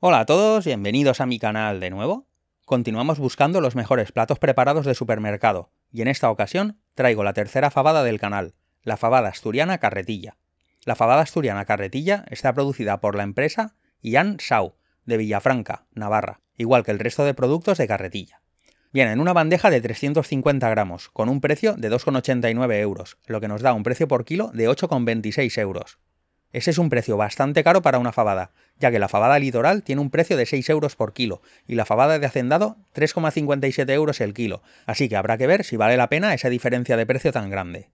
Hola a todos, bienvenidos a mi canal de nuevo. Continuamos buscando los mejores platos preparados de supermercado, y en esta ocasión traigo la tercera fabada del canal, la fabada asturiana carretilla. La fabada asturiana carretilla está producida por la empresa Ian Sau, de Villafranca, Navarra, igual que el resto de productos de carretilla. Viene en una bandeja de 350 gramos, con un precio de 2,89 euros, lo que nos da un precio por kilo de 8,26 euros. Ese es un precio bastante caro para una fabada, ya que la fabada litoral tiene un precio de 6 euros por kilo y la fabada de hacendado 3,57 euros el kilo, así que habrá que ver si vale la pena esa diferencia de precio tan grande.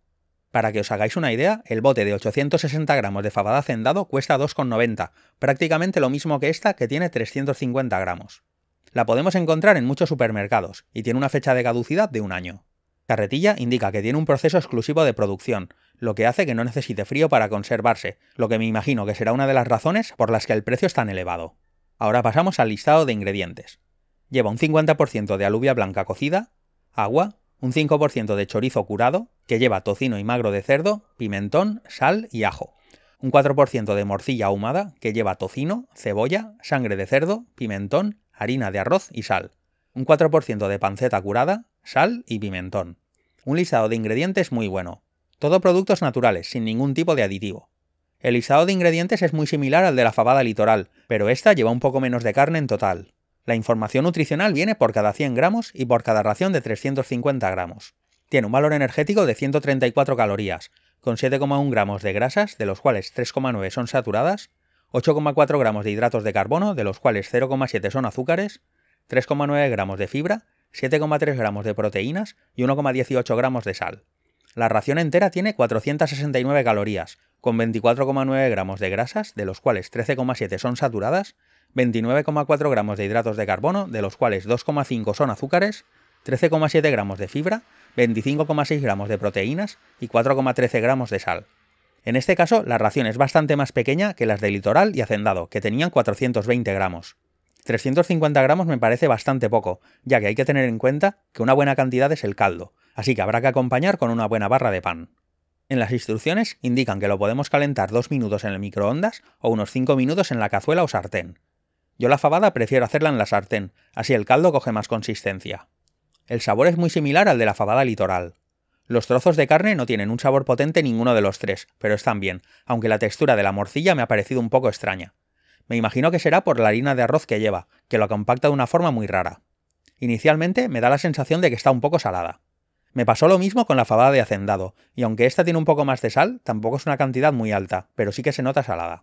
Para que os hagáis una idea, el bote de 860 gramos de fabada hacendado cuesta 2,90, prácticamente lo mismo que esta que tiene 350 gramos. La podemos encontrar en muchos supermercados y tiene una fecha de caducidad de un año. Carretilla indica que tiene un proceso exclusivo de producción, lo que hace que no necesite frío para conservarse, lo que me imagino que será una de las razones por las que el precio es tan elevado. Ahora pasamos al listado de ingredientes. Lleva un 50% de alubia blanca cocida, agua, un 5% de chorizo curado, que lleva tocino y magro de cerdo, pimentón, sal y ajo. Un 4% de morcilla ahumada, que lleva tocino, cebolla, sangre de cerdo, pimentón, harina de arroz y sal. Un 4% de panceta curada, sal y pimentón. Un listado de ingredientes muy bueno, todo productos naturales, sin ningún tipo de aditivo. El listado de ingredientes es muy similar al de la fabada litoral, pero esta lleva un poco menos de carne en total. La información nutricional viene por cada 100 gramos y por cada ración de 350 gramos. Tiene un valor energético de 134 calorías, con 7,1 gramos de grasas, de los cuales 3,9 son saturadas, 8,4 gramos de hidratos de carbono, de los cuales 0,7 son azúcares, 3,9 gramos de fibra, 7,3 gramos de proteínas y 1,18 gramos de sal. La ración entera tiene 469 calorías, con 24,9 gramos de grasas, de los cuales 13,7 son saturadas, 29,4 gramos de hidratos de carbono, de los cuales 2,5 son azúcares, 13,7 gramos de fibra, 25,6 gramos de proteínas y 4,13 gramos de sal. En este caso, la ración es bastante más pequeña que las de Litoral y Hacendado, que tenían 420 gramos. 350 gramos me parece bastante poco, ya que hay que tener en cuenta que una buena cantidad es el caldo, así que habrá que acompañar con una buena barra de pan. En las instrucciones indican que lo podemos calentar dos minutos en el microondas o unos cinco minutos en la cazuela o sartén. Yo la fabada prefiero hacerla en la sartén, así el caldo coge más consistencia. El sabor es muy similar al de la fabada litoral. Los trozos de carne no tienen un sabor potente ninguno de los tres, pero están bien, aunque la textura de la morcilla me ha parecido un poco extraña. Me imagino que será por la harina de arroz que lleva, que lo compacta de una forma muy rara. Inicialmente me da la sensación de que está un poco salada. Me pasó lo mismo con la fabada de hacendado, y aunque esta tiene un poco más de sal, tampoco es una cantidad muy alta, pero sí que se nota salada.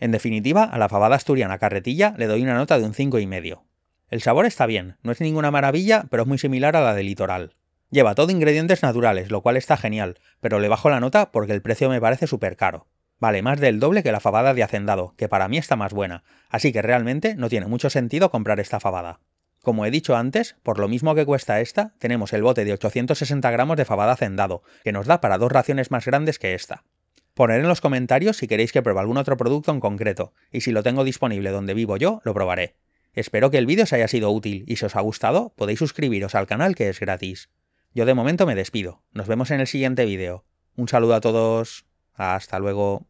En definitiva, a la fabada asturiana carretilla le doy una nota de un 5,5. El sabor está bien, no es ninguna maravilla, pero es muy similar a la de litoral. Lleva todo ingredientes naturales, lo cual está genial, pero le bajo la nota porque el precio me parece súper caro. Vale más del doble que la fabada de hacendado, que para mí está más buena, así que realmente no tiene mucho sentido comprar esta fabada. Como he dicho antes, por lo mismo que cuesta esta, tenemos el bote de 860 gramos de fabada hacendado, que nos da para dos raciones más grandes que esta. Poned en los comentarios si queréis que pruebe algún otro producto en concreto, y si lo tengo disponible donde vivo yo, lo probaré. Espero que el vídeo os haya sido útil, y si os ha gustado, podéis suscribiros al canal que es gratis. Yo de momento me despido, nos vemos en el siguiente vídeo. Un saludo a todos, hasta luego.